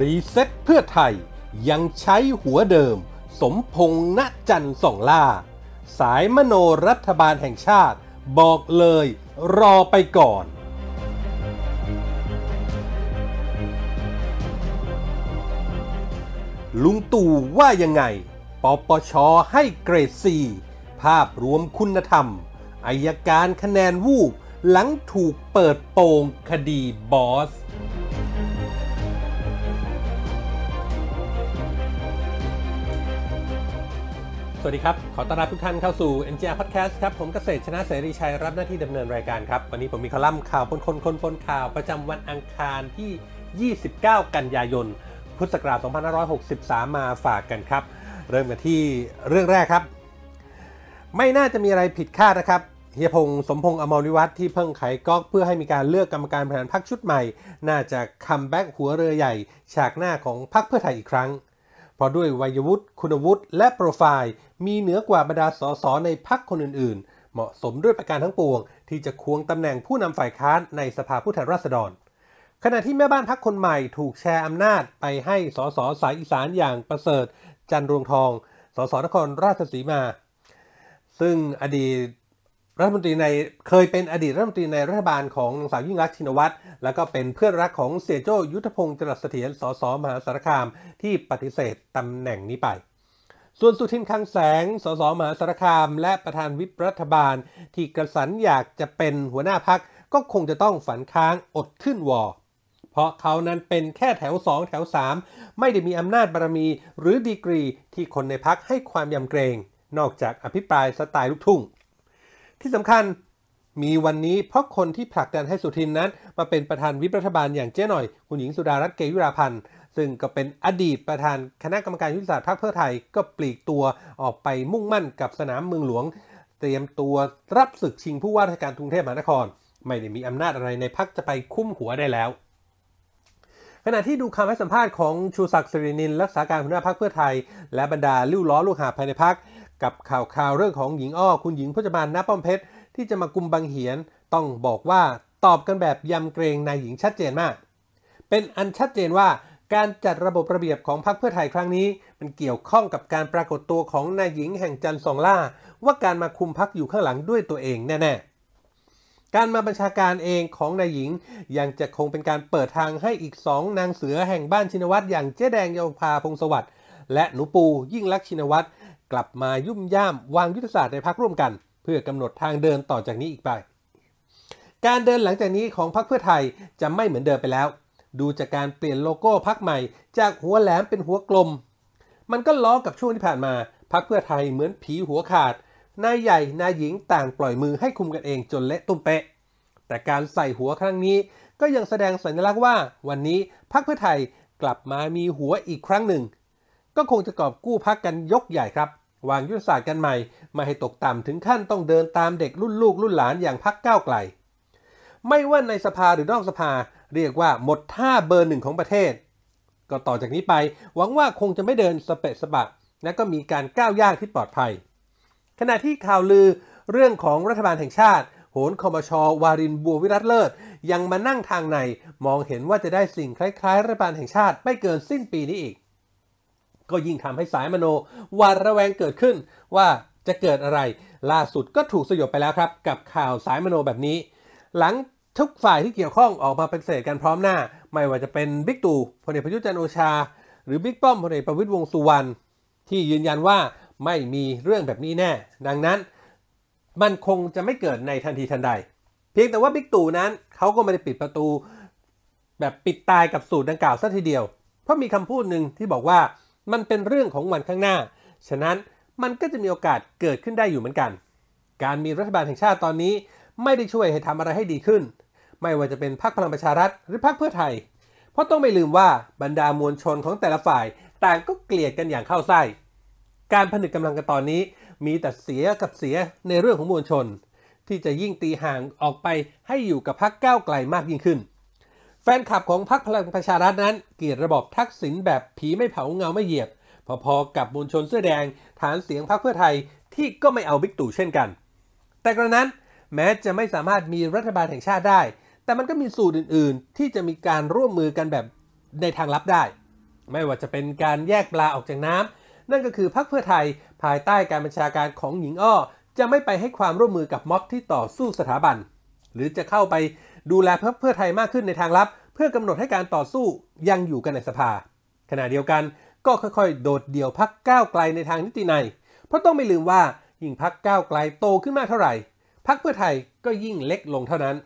รีเซ็ตเพื่อไทยยังใช้หัวเดิม สมพงษ์ณจันทร์ส่องล่า สายมโนรัฐบาลแห่งชาติบอกเลย รอไปก่อน ลุงตู่ว่ายังไง ปปชให้เกรดซีภาพรวมคุณธรรม อายการคะแนนวูบหลังถูกเปิดโปงคดีบอสสวัสดีครับ ขอต้อนรับทุกท่านเข้าสู่ NGR Podcast ครับ ผมเกษตรชนะเสรีชัยรับหน้าที่ดำเนินรายการครับ วันนี้ผมมีคอลัมน์ข่าวปนคนคนปนข่าวประจำวันอังคารที่ 29 กันยายน พุทธศักราช 2563 มาฝากกันครับ เริ่มกันที่เรื่องแรกครับ ไม่น่าจะมีอะไรผิดคาดนะครับ เฮียพงศ์สมพงษ์อมรวิวัฒน์ที่เพิ่งไขก๊อกเพื่อให้มีการเลือกกรรมการบริหารพักชุดใหม่ น่าจะคัมแบ็กหัวเรือใหญ่ ฉากหน้าของพักเพื่อไทยอีกครั้งเพราะด้วยวัยวุฒิคุณวุฒิและโปรไฟล์ มีเหนือกว่าบรรดาสสในพักคนอื่น ๆ เหมาะสมด้วยประการทั้งปวง ที่จะควงตำแหน่งผู้นำฝ่ายค้านในสภาผู้แทนราษฎร ขณะที่แม่บ้านพักคนใหม่ถูกแชร์อำนาจไปให้สสสายอีสานอย่างประเสริฐ จันรวงทอง สสนครราชสีมา ซึ่งอดีตรัฐมนตรีในเคยเป็นอดีตรัฐมนตรีในรัฐบาลของนางสาวยิ่งรักชินวัตร แล้วก็เป็นเพื่อนรักของเสียโจยุทธพงศ์จรัสเสถียรสสมหาสารคามที่ปฏิเสธตำแหน่งนี้ไป ส่วนสุทินคังแสงสสมหาสารคามและประธานวิปรัฐบาล ที่กระสันอยากจะเป็นหัวหน้าพักก็คงจะต้องฝันค้างอดขึ้นวอ เพราะเขานั้นเป็นแค่แถว2แถว3 ไม่ได้มีอำนาจบารมี หรือดีกรีที่คนในพักให้ความยำเกรง นอกจากอภิปรายสไตล์ลูกทุ่งที่สำคัญมีวันนี้เพราะคนที่ผลักดันให้สุทินนั้น มาเป็นประธานวิปรัฐบาล อย่างเจ๊หน่อย คุณหญิงสุดารัตน์เกยุราพันธ์ซึ่งก็เป็นอดีตประธานคณะกรรมการยุทธศาสตร์พรรคเพื่อไทยก็ปลีกตัวออกไปมุ่งมั่นกับสนามเมืองหลวง เตรียมตัวรับศึกชิงผู้ว่าราชการกรุงเทพมหานคร ไม่ได้มีอำนาจอะไรในพรรคจะไปคุ้มหัวได้แล้ว ขณะที่ดูคำให้สัมภาษณ์ของชูศักดิ์สิรินินรักษาการหัวหน้าพรรคเพื่อไทยและบรรดาลิ้วล้อลูกหาภายในพรรคกับข่าวข่าวเรื่องของหญิงอ้อคุณหญิงพจมานน้าป้อมเพชรที่จะมากุมบังเหียน ต้องบอกว่าตอบกันแบบยำเกรงนายหญิงชัดเจนมาก เป็นอันชัดเจนว่า การจัดระบบระเบียบของพรรคเพื่อไทยครั้งนี้ มันเกี่ยวข้องกับการปรากฏตัวของนายหญิงแห่งจันทร์สองล่าว่าการมาคุมพรรคอยู่ข้างหลังด้วยตัวเองแน่ๆการมาบัญชาการเองของนายหญิงยังจะคงเป็นการเปิดทางให้อีกสองนางเสือแห่งบ้านชินวัตรอย่างเจ๊แดงเยาวภาพงศวัตรและหนูปู ยิ่งลักชินวัตรกลับมายุ่มย่ามวางยุทธศาสตร์ในพักร่วมกัน เพื่อกำหนดทางเดินต่อจากนี้อีกไป การเดินหลังจากนี้ของพรรคเพื่อไทยจะไม่เหมือนเดิมไปแล้ว ดูจากการเปลี่ยนโลโก้พรรคใหม่ จากหัวแหลมเป็นหัวกลม มันก็ล้อ กับช่วงที่ผ่านมาพรรคเพื่อไทยเหมือนผีหัวขาดนายใหญ่นายหญิงต่างปล่อยมือให้คุมกันเองจนเละตุ้มเปะแต่การใส่หัวครั้งนี้ ก็ยังแสดงสัญลักษณ์ว่า วันนี้พรรคเพื่อไทยกลับมามีหัวอีกครั้งหนึ่งก็คงจะกอบกู้พักกันยกใหญ่ครับ วางยุทธศาสตร์กันใหม่ไม่ให้ตกต่ำถึงขั้นต้องเดินตามเด็กรุ่นลูกรุ่นหลานอย่างพักก้าวไกล ไม่ว่าในสภาหรือนอกสภาเรียกว่าหมดท่าเบอร์หนึ่งของประเทศ ก็ต่อจากนี้ไป หวังว่าคงจะไม่เดินสเปะสปะและก็มีการก้าวย่างที่ปลอดภัย ขณะที่ข่าวลือ เรื่องของรัฐบาลแห่งชาติโหนคอมชวารินบัววิรัตเลิศ ยังมานั่งทางในมองเห็นว่าจะได้สิ่งคล้าย ๆรัฐบาลแห่งชาติไม่เกินสิ้นปีนี้อีกก็ยิ่งทำให้สายมโนหวาดระแวงเกิดขึ้นว่าจะเกิดอะไร ล่าสุดก็ถูกสยบไปแล้วครับ กับข่าวสายมโนแบบนี้ หลังทุกฝ่ายที่เกี่ยวข้องออกมาเป็นเศษกันพร้อมหน้า ไม่ว่าจะเป็นบิ๊กตู่พลเอกประยุทธ์จันโอชา หรือบิ๊กป้อมพลเอกประวิตยวงสุวรรณที่ยืนยันว่าไม่มีเรื่องแบบนี้แน่ ดังนั้นมันคงจะไม่เกิดในทันทีทันใด เพียงแต่ว่าบิ๊กตู่นั้นเขาก็ไม่ได้ปิดประตู แบบปิดตายกับสูตรดังกล่าวซะทีเดียว เพราะมีคำพูดหนึ่งที่บอกว่ามันเป็นเรื่องของวันข้างหน้า ฉะนั้นมันก็จะมีโอกาสเกิดขึ้นได้อยู่เหมือนกัน การมีรัฐบาลแห่งชาติตอนนี้ไม่ได้ช่วยให้ทำอะไรให้ดีขึ้น ไม่ว่าจะเป็นพรรคพลังประชารัฐหรือพรรคเพื่อไทย เพราะต้องไม่ลืมว่าบรรดามวลชนของแต่ละฝ่ายต่างก็เกลียดกันอย่างเข้าไส้การผนึกกำลังกันตอนนี้มีแต่เสียกับเสียในเรื่องของมวลชน ที่จะยิ่งตีห่างออกไปให้อยู่กับพรรคก้าวไกลมากยิ่งขึ้นแฟนคลับของพรรคพลังประชารัฐนั้น เกลียดระบบทักษิณแบบผีไม่เผาเงาไม่เหยียบ พอๆกับมวลชนเสื้อแดง ฐานเสียงพรรคเพื่อไทยที่ก็ไม่เอาบิ๊กตู่เช่นกัน แต่กระนั้นแม้จะไม่สามารถมีรัฐบาลแห่งชาติได้ แต่มันก็มีสูตรอื่นๆ ที่จะมีการร่วมมือกันแบบในทางลับได้ ไม่ว่าจะเป็นการแยกปลาออกจากน้ำ นั่นก็คือพรรคเพื่อไทยภายใต้การบัญชาการของหญิงอ้อจะไม่ไปให้ความร่วมมือกับม็อบที่ต่อสู้สถาบัน หรือจะเข้าไปดูแลพ่อเพื่อไทยมากขึ้นในทางลับเพื่อกำหนดให้การต่อสู้ยังอยู่กันในสภา ขณะเดียวกันก็ค่อยๆโดดเดี่ยวพักก้าวไกลในทางนิติในเพราะต้องไม่ลืมว่ายิ่งพักก้าวไกลโตขึ้นมากเท่าไหร่พักเพื่อไทยก็ยิ่งเล็กลงเท่านั้น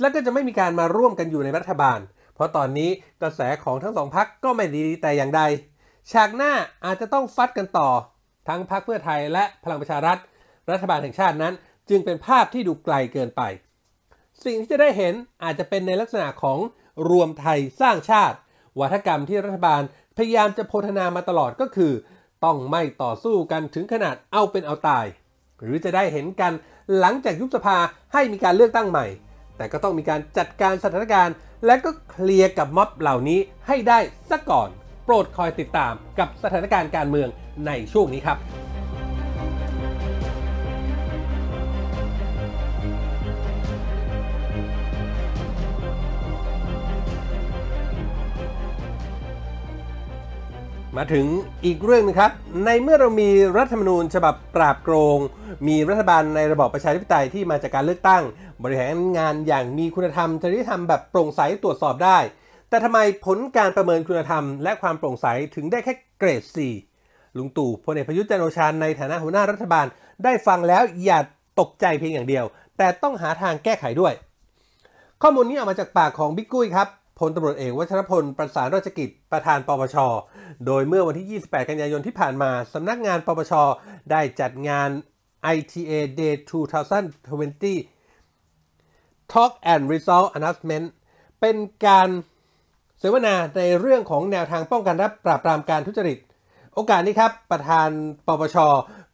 และก็จะไม่มีการมาร่วมกันอยู่ในรัฐบาล เพราะตอนนี้กระแสของทั้งสองพักก็ไม่ดีแต่อย่างใด ฉากหน้าอาจจะต้องฟัดกันต่อ ทั้งพักเพื่อไทยและพลังประชารัฐ รัฐบาลแห่งชาตินั้นจึงเป็นภาพที่ดูไกลเกินไปสิ่งที่จะได้เห็นอาจจะเป็นในลักษณะของรวมไทยสร้างชาติวัฒกรรมที่รัฐบาลพยายามจะโพธนามาตลอดก็คือ ต้องไม่ต่อสู้กันถึงขนาดเอาเป็นเอาตาย หรือจะได้เห็นกันหลังจากยุบสภาให้มีการเลือกตั้งใหม่ แต่ก็ต้องมีการจัดการสถานการณ์และก็เคลียร์กับม็อบเหล่านี้ให้ได้ซะก่อนโปรดคอยติดตามกับสถานการณ์การเมืองในช่วงนี้ครับมาถึงอีกเรื่องนึงครับ ในเมื่อเรามีรัฐธรรมนูญ ฉบับปราบโกงมีรัฐบาลในระบอบประชาธิปไตยที่มาจากการเลือกตั้ง บริหารงานอย่างมีคุณธรรมจริยธรรมแบบโปร่งใสตรวจสอบได้ แต่ทำไมผลการประเมินคุณธรรมและความโปร่งใสถึงได้แค่เกรด 4ลุงตู่พลเอกประยุทธ์จันโอชาในฐานะหัวหน้ารัฐบาล ได้ฟังแล้วอย่าตกใจเพียงอย่างเดียว แต่ต้องหาทางแก้ไขด้วย ข้อมูลนี้ออกมาจากปากของบิ๊กกุ้ยครับพลตำรวจเอกวัชรพล ประสานราชกิจประธานปปช โดยเมื่อวันที่ 28 กันยายนที่ผ่านมา สำนักงานปปช ได้จัดงาน ITA Day 2020 Talk and Result Announcement เป็นการเสวนาในเรื่องของแนวทางป้องกันและปราบปรามการทุจริต โอกาสนี้ครับ ประธานปปช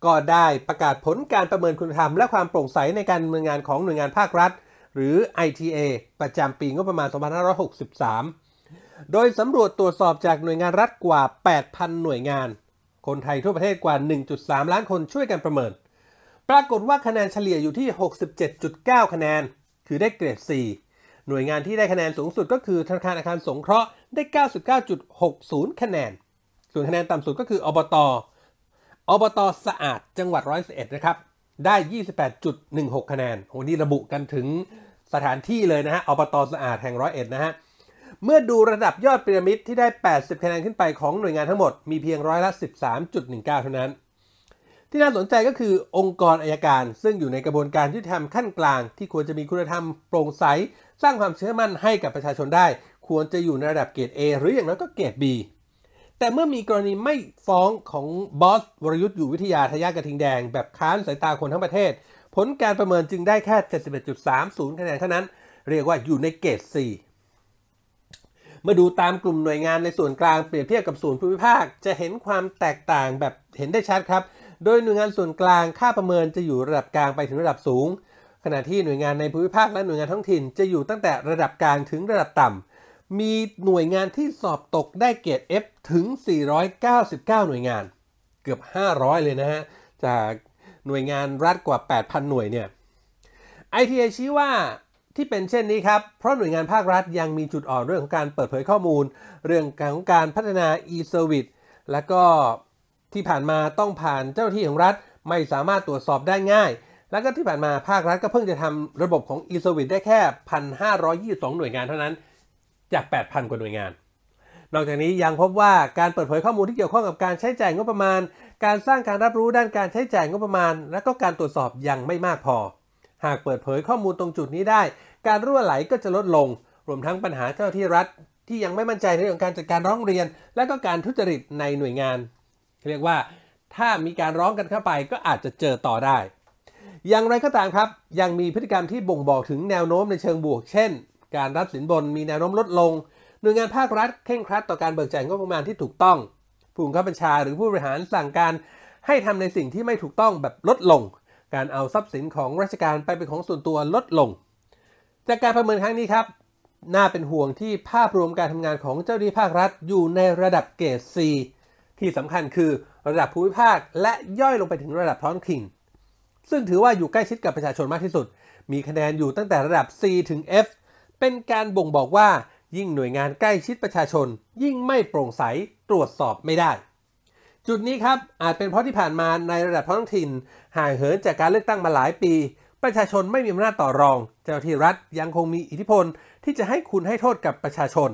ก็ได้ประกาศผลการประเมินคุณธรรม และความโปร่งใสในการดำเนินงานของหน่วยงานภาครัฐหรือ ITA ประจำปีงบประมาณ 2563 โดยสำรวจตรวจสอบจากหน่วยงานรัฐกว่า 8,000 หน่วยงาน คนไทยทั่วประเทศกว่า 1.3 ล้านคนช่วยกันประเมิน ปรากฏว่าคะแนนเฉลี่ยอยู่ที่ 67.9 คะแนน คือได้เกรด 4 หน่วยงานที่ได้คะแนนสูงสุดก็คือธนาคารอาคารสงเคราะห์ ได้ 99.60 คะแนน ส่วนคะแนนต่ำสุดก็คืออบต อบตสะอาด จังหวัดร้อยเอ็ดนะครับได้ 28.16 คะแนนโหนี่ระบุกันถึงสถานที่เลยนะฮะอบตอสะอาดแห่งร้อยเอ็ดนะฮะ เมื่อดูระดับยอดพีระมิดที่ได้ 80 คะแนนขึ้นไปของหน่วยงานทั้งหมด มีเพียงร้อยละ13.19 เท่านั้น ที่น่าสนใจก็คือองค์กรอายการ ซึ่งอยู่ในกระบวนการยุติธรรมขั้นกลางที่ควรจะมีคุณธรรมโปร่งใสสร้างความเชื่อมั่นให้กับประชาชนได้ ควรจะอยู่ในระดับเกรด A หรืออย่างน้อยก็เกรด B แต่เมื่อมีกรณีไม่ฟ้องของบอส วรยุทธ์อยู่วิทยาทะยากระทิงแดงแบบค้านสายตาคนทั้งประเทศ ผลการประเมินจึงได้แค่ 71.30 คะแนนเท่านั้นเรียกว่าอยู่ในเกรด 4 มาดูตามกลุ่มหน่วยงานในส่วนกลางเปรียบเทียบกับส่วนภูมิภาค จะเห็นความแตกต่างแบบเห็นได้ชัดครับ โดยหน่วยงานส่วนกลางค่าประเมินจะอยู่ระดับกลางไปถึงระดับสูง ขณะที่หน่วยงานในภูมิภาคและหน่วยงานท้องถิ่น จะอยู่ตั้งแต่ระดับกลางถึงระดับต่ำมีหน่วยงานที่สอบตกได้เกรด F ถึง 499 หน่วยงานเกือบ 500 เลยนะฮะ จากหน่วยงานรัฐกว่า 8,000 หน่วยเนี่ย ITA ชี้ว่าที่เป็นเช่นนี้ครับ เพราะหน่วยงานภาครัฐยังมีจุดอ่อนเรื่องของการเปิดเผยข้อมูล เรื่องของการพัฒนา e-service และก็ที่ผ่านมาต้องผ่านเจ้าที่ของรัฐ ไม่สามารถตรวจสอบได้ง่าย แล้วก็ที่ผ่านมาภาครัฐก็เพิ่งจะทำระบบของ e-service ได้แค่ 1,522 หน่วยงานเท่านั้นจาก 8,000 กว่าหน่วยงาน นอกจากนี้ยังพบว่าการเปิดเผยข้อมูลที่เกี่ยวข้องกับการใช้จ่ายงบประมาณ การสร้างการรับรู้ด้านการใช้จ่ายงบประมาณ และก็การตรวจสอบยังไม่มากพอ หากเปิดเผยข้อมูลตรงจุดนี้ได้ การรั่วไหลก็จะลดลง รวมทั้งปัญหาเจ้าที่รัฐ ที่ยังไม่มั่นใจในเรื่องการจัดการร้องเรียน และก็การทุจริตในหน่วยงานเรียกว่า ถ้ามีการร้องกันเข้าไปก็อาจจะเจอต่อได้ อย่างไรก็ตามครับ ยังมีพฤติกรรมที่บ่งบอกถึงแนวโน้มในเชิงบวก เช่นการรับสินบนมีแนวโน้มลดลง หน่วยงานภาครัฐเคร่งครัดต่อการเบิกจ่ายงบประมาณที่ถูกต้อง ผู้บคคาบัญชาหรือผู้บริหารสั่งการ ให้ทำในสิ่งที่ไม่ถูกต้องแบบลดลง การเอาทรัพย์สินของราชการไปเป็นของส่วนตัวลดลง จากการประเมินครั้งนี้ครับ น่าเป็นห่วงที่ภาพรวมการทำงานของเจ้าหน้าที่ภาครัฐอยู่ในระดับเกรด C ที่สำคัญคือระดับภูมิภาคและย่อยลงไปถึงระดับท้องถิ่นซึ่งถือว่าอยู่ใกล้ชิดกับประชาชนมากที่สุด มีคะแนนอยู่ตั้งแต่ระดับ C ถึง F เป็นการบ่งบอกว่ายิ่งหน่วยงานใกล้ชิดประชาชน ยิ่งไม่โปร่งใสตรวจสอบไม่ได้ จุดนี้ครับ อาจเป็นเพราะที่ผ่านมาในระดับท้องถิ่นห่างเหินจากการเลือกตั้งมาหลายปี ประชาชนไม่มีอำนาจต่อรอง เจ้า้าที่รัฐยังคงมีอิทธิพลที่จะให้คุณให้โทษกับประชาชน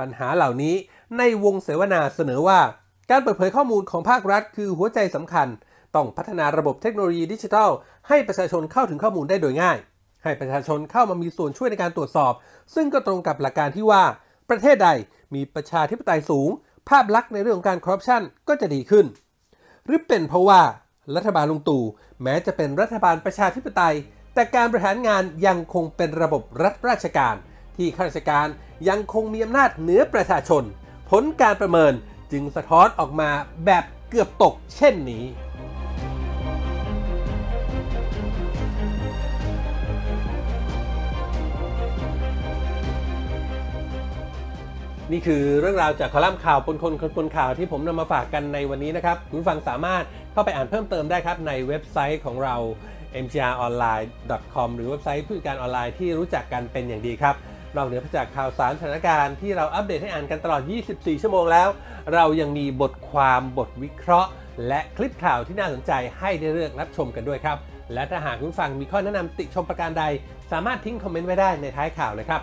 ปัญหาเหล่านี้ในวงเสวนาเสนอว่า การเปิดเผยข้อมูลของภาครัฐ คือหัวใจสำคัญ ต้องพัฒนาระบบเทคโนโลยี ดิจิทัลให้ประชาชนเข้าถึงข้อมูลได้โดยง่ายให้ประชาชนเข้ามามีส่วนช่วยในการตรวจสอบ ซึ่งก็ตรงกับหลักการที่ว่า ประเทศใดมีประชาธิปไตยสูง ภาพลักษณ์ในเรื่องของการคอร์รัปชันก็จะดีขึ้น หรือเป็นเพราะว่า รัฐบาลลุงตู่ แม้จะเป็นรัฐบาลประชาธิปไตย แต่การบริหารงานยังคงเป็นระบบรัฐราชการ ที่ข้าราชการยังคงมีอำนาจเหนือประชาชน ผลการประเมินจึงสะท้อนออกมาแบบเกือบตก เช่นนี้นี่คือเรื่องราวจากคอลัมน์ข่าวปนคนคนปนข่าวที่ผมนำมาฝากกันในวันนี้นะครับ คุณฟังสามารถเข้าไปอ่านเพิ่มเติมได้ครับ ในเว็บไซต์ของเรา mgronline.com หรือเว็บไซต์ผู้จการออนไลน์ที่รู้จักกันเป็นอย่างดีครับนอกเหนือจากข่าวสารสถานการณ์ที่เราอัปเดตให้อ่านกันตลอด 24 ชั่วโมงแล้ว เรายังมีบทความบทวิเคราะห์ และคลิปข่าวที่น่าสนใจให้ได้เลือกรับชมกันด้วยครับและถ้าหากคุณฟังมีข้อแนะนำติชมประการใด สามารถทิ้งคอมเมนต์ไว้ได้ในท้ายข่าวเลยครับ